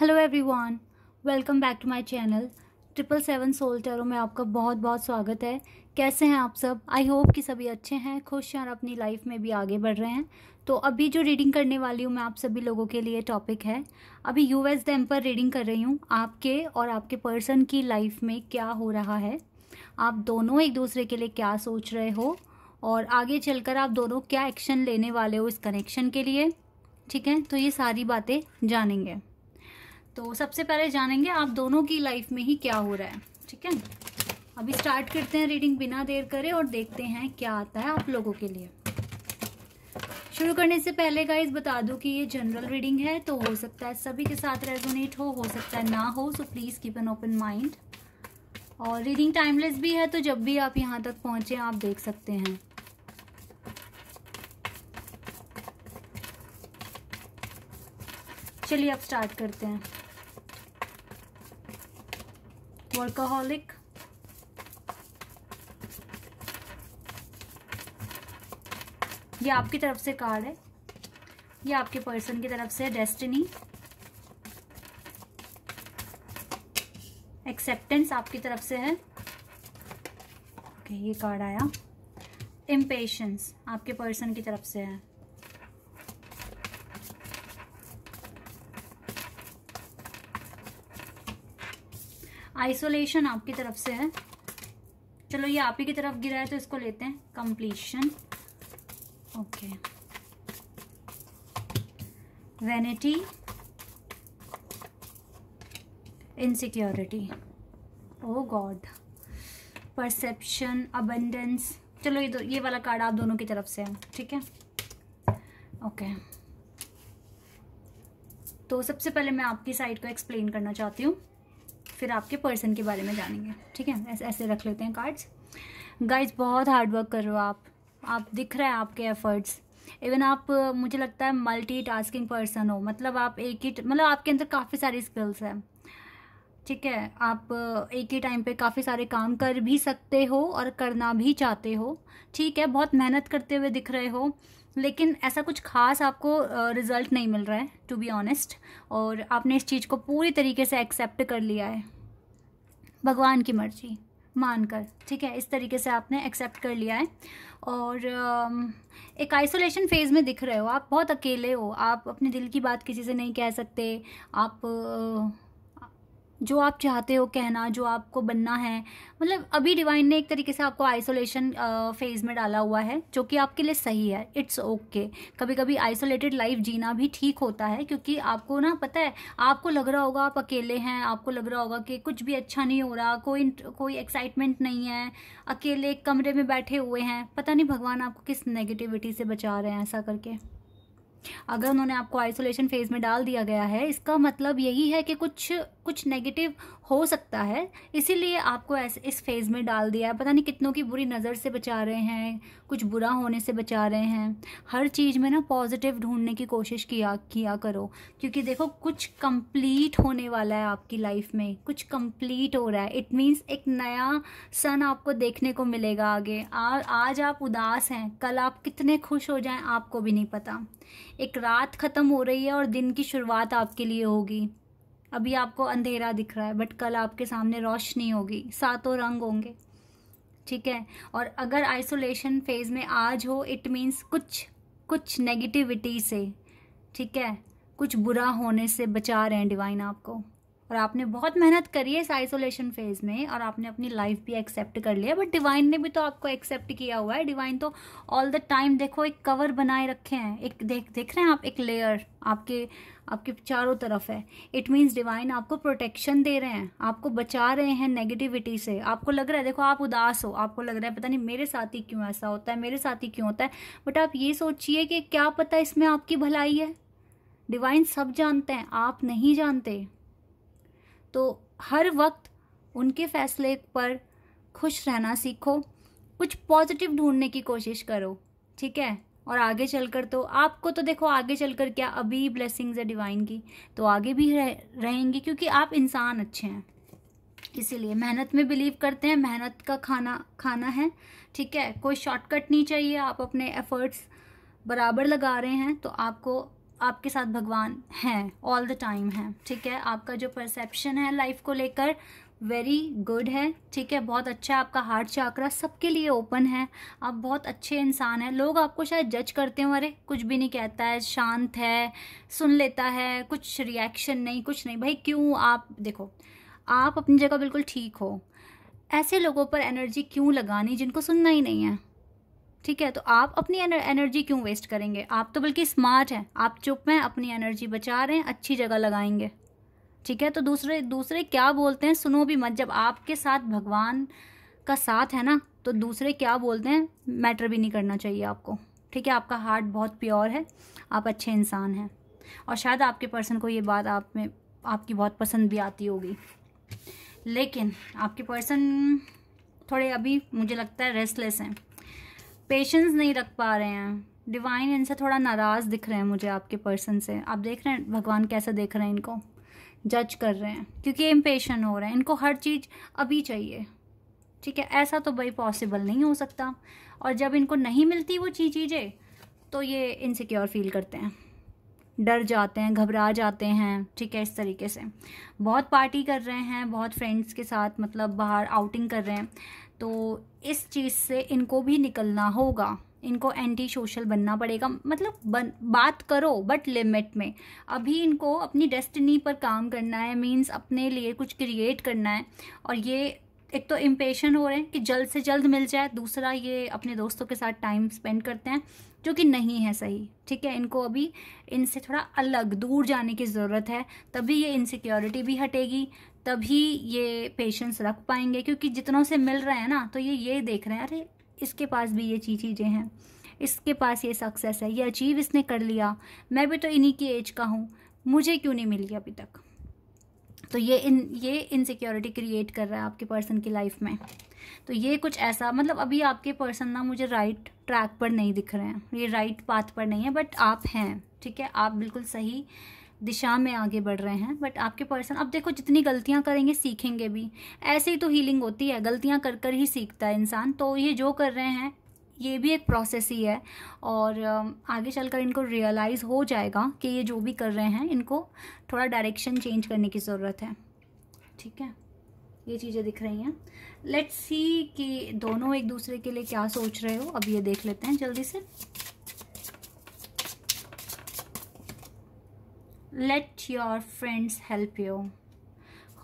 Hello everyone welcome back to my channel triple seven soul tarot में आपका बहुत बहुत स्वागत है कैसे हैं आप सब आई होप कि सभी अच्छे हैं खुश हैं और अपनी लाइफ में भी आगे बढ़ रहे हैं तो अभी जो रीडिंग करने वाली हूँ मैं आप सभी लोगों के लिए टॉपिक है अभी यू एस डेम पर रीडिंग कर रही हूँ आपके और आपके पर्सन की लाइफ में क्या हो रहा है आप दोनों एक दूसरे के लिए क्या सोच रहे हो और आगे चलकर आप दोनों क्या एक्शन लेने वाले हो इस कनेक्शन के लिए ठीक है तो ये सारी बातें जानेंगे तो सबसे पहले जानेंगे आप दोनों की लाइफ में ही क्या हो रहा है ठीक है अभी स्टार्ट करते हैं रीडिंग बिना देर करे और देखते हैं क्या आता है आप लोगों के लिए शुरू करने से पहले गाइज बता दूं कि ये जनरल रीडिंग है तो हो सकता है सभी के साथ रेजोनेट हो हो सकता है ना हो so please keep an open mind और रीडिंग टाइमलेस भी है तो जब भी आप यहाँ तक पहुंचे आप देख सकते हैं चलिए अब स्टार्ट करते हैं वर्काहॉलिक ये आपकी तरफ से कार्ड है ये आपके पर्सन की तरफ से डेस्टिनी एक्सेप्टेंस आपकी तरफ से है ओके ये कार्ड आया इम्पेशंस आपके पर्सन की तरफ से है आइसोलेशन आपकी तरफ से है चलो ये आप ही की तरफ गिरा है तो इसको लेते हैं completion okay vanity insecurity oh God perception abundance चलो ये दो ये वाला कार्ड आप दोनों की तरफ से है ठीक है ओके okay. तो सबसे पहले मैं आपकी साइड को एक्सप्लेन करना चाहती हूँ फिर आपके पर्सन के बारे में जानेंगे ठीक है ऐसे ऐसे रख लेते हैं कार्ड्स गाइज बहुत हार्डवर्क कर रहे हो आप आप दिख रहे हैं आपके एफर्ट्स इवन आप मुझे लगता है मल्टी टास्किंग पर्सन हो मतलब आप एक ही मतलब आपके अंदर काफ़ी सारी स्किल्स हैं ठीक है आप एक ही टाइम पे काफ़ी सारे काम कर भी सकते हो और करना भी चाहते हो ठीक है बहुत मेहनत करते हुए दिख रहे हो लेकिन ऐसा कुछ खास आपको रिज़ल्ट नहीं मिल रहा है टू बी ऑनेस्ट और आपने इस चीज़ को पूरी तरीके से एक्सेप्ट कर लिया है भगवान की मर्जी मानकर ठीक है इस तरीके से आपने एक्सेप्ट कर लिया है और एक आइसोलेशन फेज़ में दिख रहे हो आप बहुत अकेले हो आप अपने दिल की बात किसी से नहीं कह सकते आप जो आप चाहते हो कहना जो आपको बनना है मतलब अभी डिवाइन ने एक तरीके से आपको आइसोलेशन फेज में डाला हुआ है जो कि आपके लिए सही है इट्स ओके okay. कभी कभी आइसोलेटेड लाइफ जीना भी ठीक होता है क्योंकि आपको ना पता है आपको लग रहा होगा आप अकेले हैं आपको लग रहा होगा कि कुछ भी अच्छा नहीं हो रहा कोई कोई एक्साइटमेंट नहीं है अकेले कमरे में बैठे हुए हैं पता नहीं भगवान आपको किस नेगेटिविटी से बचा रहे हैं ऐसा करके अगर उन्होंने आपको आइसोलेशन फेज में डाल दिया गया है इसका मतलब यही है कि कुछ कुछ नेगेटिव हो सकता है इसीलिए आपको ऐसे इस फेज़ में डाल दिया है पता नहीं कितनों की बुरी नज़र से बचा रहे हैं कुछ बुरा होने से बचा रहे हैं हर चीज़ में ना पॉजिटिव ढूंढने की कोशिश किया किया करो क्योंकि देखो कुछ कंप्लीट होने वाला है आपकी लाइफ में कुछ कंप्लीट हो रहा है इट मीन्स एक नया सन आपको देखने को मिलेगा आगे आ, आज आप उदास हैं कल आप कितने खुश हो जाएं आपको भी नहीं पता एक रात ख़त्म हो रही है और दिन की शुरुआत आपके लिए होगी अभी आपको अंधेरा दिख रहा है बट कल आपके सामने रोशनी होगी सातों रंग होंगे ठीक है और अगर आइसोलेशन फेज में आज हो इट मीन्स कुछ कुछ नेगेटिविटी से ठीक है कुछ बुरा होने से बचा रहे हैं डिवाइन आपको और आपने बहुत मेहनत करी है इस आइसोलेशन फेज में और आपने अपनी लाइफ भी एक्सेप्ट कर लिया बट डिवाइन ने भी तो आपको एक्सेप्ट किया हुआ है डिवाइन तो ऑल द टाइम देखो एक कवर बनाए रखे हैं एक देख देख रहे हैं आप एक लेयर आपके आपके चारों तरफ है इट मीन्स डिवाइन आपको प्रोटेक्शन दे रहे हैं आपको बचा रहे हैं नेगेटिविटी से आपको लग रहा है देखो आप उदास हो आपको लग रहा है पता नहीं मेरे साथ ही क्यों ऐसा होता है मेरे साथ ही क्यों होता है बट आप ये सोचिए कि क्या पता इसमें आपकी भलाई है डिवाइन सब जानते हैं आप नहीं जानते तो हर वक्त उनके फैसले पर खुश रहना सीखो कुछ पॉजिटिव ढूंढने की कोशिश करो ठीक है और आगे चलकर तो आपको तो देखो आगे चलकर क्या अभी ब्लेसिंग्स है डिवाइन की तो आगे भी रह, रहेंगी क्योंकि आप इंसान अच्छे हैं इसीलिए मेहनत में बिलीव करते हैं मेहनत का खाना खाना है ठीक है कोई शॉर्टकट नहीं चाहिए आप अपने एफर्ट्स बराबर लगा रहे हैं तो आपको आपके साथ भगवान हैं ऑल द टाइम हैं ठीक है आपका जो परसेप्शन है लाइफ को लेकर वेरी गुड है ठीक है बहुत अच्छा है आपका हार्ट चाक्रा सबके लिए ओपन है आप बहुत अच्छे इंसान हैं लोग आपको शायद जज करते हो अरे कुछ भी नहीं कहता है शांत है सुन लेता है कुछ रिएक्शन नहीं कुछ नहीं भाई क्यों आप देखो आप अपनी जगह बिल्कुल ठीक हो ऐसे लोगों पर एनर्जी क्यों लगानी जिनको सुनना ही नहीं है ठीक है तो आप अपनी एनर्जी क्यों वेस्ट करेंगे आप तो बल्कि स्मार्ट हैं आप चुप हैं अपनी एनर्जी बचा रहे हैं अच्छी जगह लगाएंगे ठीक है तो दूसरे दूसरे क्या बोलते हैं सुनो भी मत जब आपके साथ भगवान का साथ है ना तो दूसरे क्या बोलते हैं मैटर भी नहीं करना चाहिए आपको ठीक है आपका हार्ट बहुत प्योर है आप अच्छे इंसान हैं और शायद आपके पर्सन को ये बात आप में आपकी बहुत पसंद भी आती होगी लेकिन आपके पर्सन थोड़े अभी मुझे लगता है रेस्टलेस हैं पेशेंस नहीं रख पा रहे हैं डिवाइन इनसे थोड़ा नाराज़ दिख रहे हैं मुझे आपके पर्सन से आप देख रहे हैं भगवान कैसे देख रहे हैं इनको जज कर रहे हैं क्योंकि इम्पेशन हो रहे हैं इनको हर चीज़ अभी चाहिए ठीक है ऐसा तो भाई पॉसिबल नहीं हो सकता और जब इनको नहीं मिलती वो चीज़ चीज़ें तो ये इनसिक्योर फील करते हैं डर जाते हैं घबरा जाते हैं ठीक है इस तरीके से बहुत पार्टी कर रहे हैं बहुत फ्रेंड्स के साथ मतलब बाहर आउटिंग कर रहे हैं तो इस चीज़ से इनको भी निकलना होगा इनको एंटी सोशल बनना पड़ेगा मतलब बन बात करो बट लिमिट में अभी इनको अपनी डेस्टिनी पर काम करना है मीन्स अपने लिए कुछ क्रिएट करना है और ये एक तो इम्पेशन हो रहे हैं कि जल्द से जल्द मिल जाए दूसरा ये अपने दोस्तों के साथ टाइम स्पेंड करते हैं जो कि नहीं है सही ठीक है इनको अभी इनसे थोड़ा अलग दूर जाने की ज़रूरत है तभी ये इनसिक्योरिटी भी हटेगी तभी ये पेशेंस रख पाएंगे क्योंकि जितनों से मिल रहे हैं ना तो ये ये देख रहे हैं अरे इसके पास भी ये चीज चीज़ें हैं इसके पास ये सक्सेस है ये अचीव इसने कर लिया मैं भी तो इन्हीं की एज का हूँ मुझे क्यों नहीं मिली अभी तक तो ये इन ये इनसिक्योरिटी क्रिएट कर रहा है आपके पर्सन की लाइफ में तो ये कुछ ऐसा मतलब अभी आपके पर्सन ना मुझे राइट ट्रैक पर नहीं दिख रहे हैं ये राइट पाथ पर नहीं है बट आप हैं ठीक है आप बिल्कुल सही दिशा में आगे बढ़ रहे हैं बट आपके पर्सन अब देखो जितनी गलतियां करेंगे सीखेंगे भी ऐसे ही तो हीलिंग होती है गलतियां कर कर ही सीखता है इंसान तो ये जो कर रहे हैं ये भी एक प्रोसेस ही है और आगे चलकर इनको रियलाइज़ हो जाएगा कि ये जो भी कर रहे हैं इनको थोड़ा डायरेक्शन चेंज करने की ज़रूरत है ठीक है ये चीज़ें दिख रही हैं लेट्स सी कि दोनों एक दूसरे के लिए क्या सोच रहे हो अब ये देख लेते हैं जल्दी से let your friends help you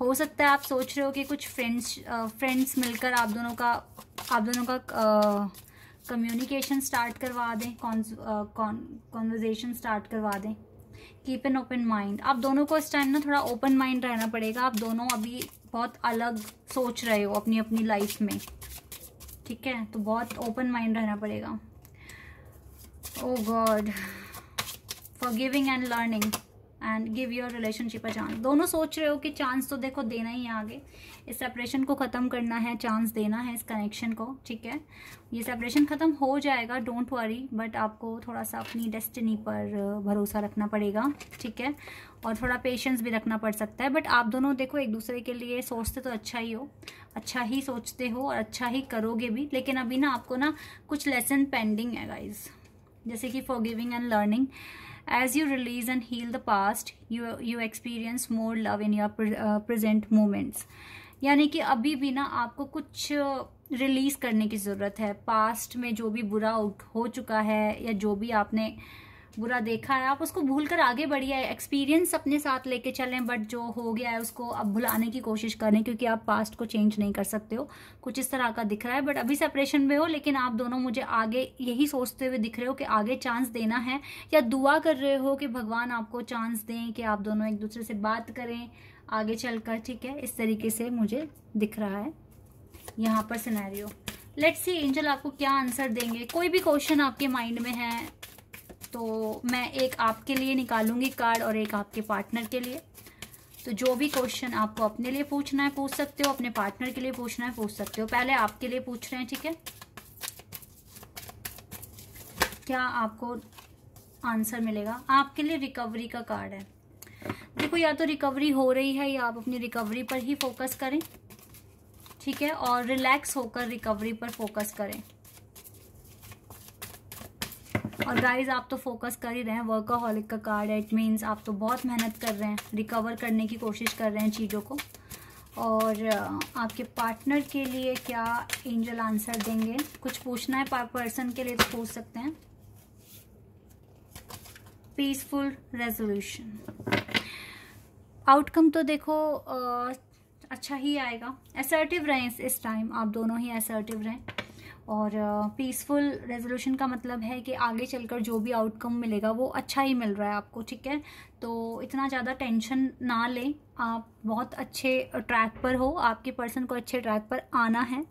हो सकता है आप सोच रहे हो कि कुछ फ्रेंड्स फ्रेंड्स मिलकर आप दोनों का आप दोनों का कम्युनिकेशन स्टार्ट करवा दें कॉन्वर्जेसन स्टार्ट करवा दें कीप एन ओपन माइंड आप दोनों को इस टाइम ना थोड़ा ओपन माइंड रहना पड़ेगा आप दोनों अभी बहुत अलग सोच रहे हो अपनी अपनी लाइफ में ठीक है तो बहुत ओपन माइंड रहना पड़ेगा oh God forgiving and learning and give your relationship a chance दोनों सोच रहे हो कि चांस तो देखो देना ही है आगे इस सेपरेशन को ख़त्म करना है चांस देना है इस कनेक्शन को ठीक है ये सेपरेशन ख़त्म हो जाएगा डोंट वरी बट आपको थोड़ा सा अपनी डेस्टिनी पर भरोसा रखना पड़ेगा ठीक है और थोड़ा पेशेंस भी रखना पड़ सकता है बट आप दोनों देखो एक दूसरे के लिए सोचते तो अच्छा ही हो अच्छा ही सोचते हो और अच्छा ही करोगे भी लेकिन अभी ना आपको ना कुछ लेसन पेंडिंग है गाइज जैसे कि forgiving and learning as you release and heal the past you you experience more love in your pre, uh, present moments यानी कि अभी भी ना आपको कुछ रिलीज़ करने की ज़रूरत है पास्ट में जो भी बुरा हो चुका है या जो भी आपने बुरा देखा है आप उसको भूल कर आगे बढ़िए एक्सपीरियंस अपने साथ लेके चलें बट जो हो गया है उसको अब भुलाने की कोशिश करें क्योंकि आप पास्ट को चेंज नहीं कर सकते हो कुछ इस तरह का दिख रहा है बट अभी सेपरेशन में हो लेकिन आप दोनों मुझे आगे यही सोचते हुए दिख रहे हो कि आगे चांस देना है या दुआ कर रहे हो कि भगवान आपको चांस दें कि आप दोनों एक दूसरे से बात करें आगे कर ठीक है इस तरीके से मुझे दिख रहा है यहाँ पर सिनेरियो लेट्स सी एंजल आपको क्या आंसर देंगे कोई भी क्वेश्चन आपके माइंड में है तो मैं एक आपके लिए निकालूंगी कार्ड और एक आपके पार्टनर के लिए तो जो भी क्वेश्चन आपको अपने लिए पूछना है पूछ सकते हो अपने पार्टनर के लिए पूछना है पूछ सकते हो पहले आपके लिए पूछ रहे हैं ठीक है क्या आपको आंसर मिलेगा आपके लिए रिकवरी का कार्ड है देखो या तो रिकवरी हो रही है या आप अपनी रिकवरी पर ही फोकस करें ठीक है और रिलैक्स होकर रिकवरी पर फोकस करें और गाइज आप तो फोकस कर ही रहे हैं वर्काहॉलिक का कार्ड है इट मीन्स आप तो बहुत मेहनत कर रहे हैं रिकवर करने की कोशिश कर रहे हैं चीज़ों को और uh, आपके पार्टनर के लिए क्या एंजल आंसर देंगे कुछ पूछना है पर्सन के लिए तो पूछ सकते हैं पीसफुल रेजोल्यूशन आउटकम तो देखो uh, अच्छा ही आएगा एसर्टिव रहें इस टाइम आप दोनों ही असर्टिव रहें और पीसफुल uh, रेजोल्यूशन का मतलब है कि आगे चलकर जो भी आउटकम मिलेगा वो अच्छा ही मिल रहा है आपको ठीक है तो इतना ज़्यादा टेंशन ना लें आप बहुत अच्छे ट्रैक पर हो आपके पर्सन को अच्छे ट्रैक पर आना है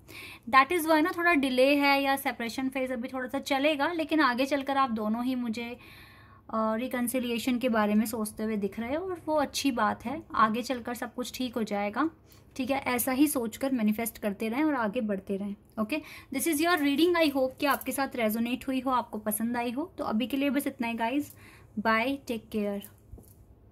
दैट इज़ वाई ना थोड़ा डिले है या सेपरेशन फेज अभी थोड़ा सा चलेगा लेकिन आगे चलकर आप दोनों ही मुझे रिकन्सिलियेशन के बारे में सोचते हुए दिख रहे हैं और वो अच्छी बात है आगे चलकर सब कुछ ठीक हो जाएगा ठीक है ऐसा ही सोचकर मैनिफेस्ट करते रहें और आगे बढ़ते रहें okay this is your reading I hope कि आपके साथ रेजोनेट हुई हो आपको पसंद आई हो तो अभी के लिए बस इतना ही गाइज बाय टेक केयर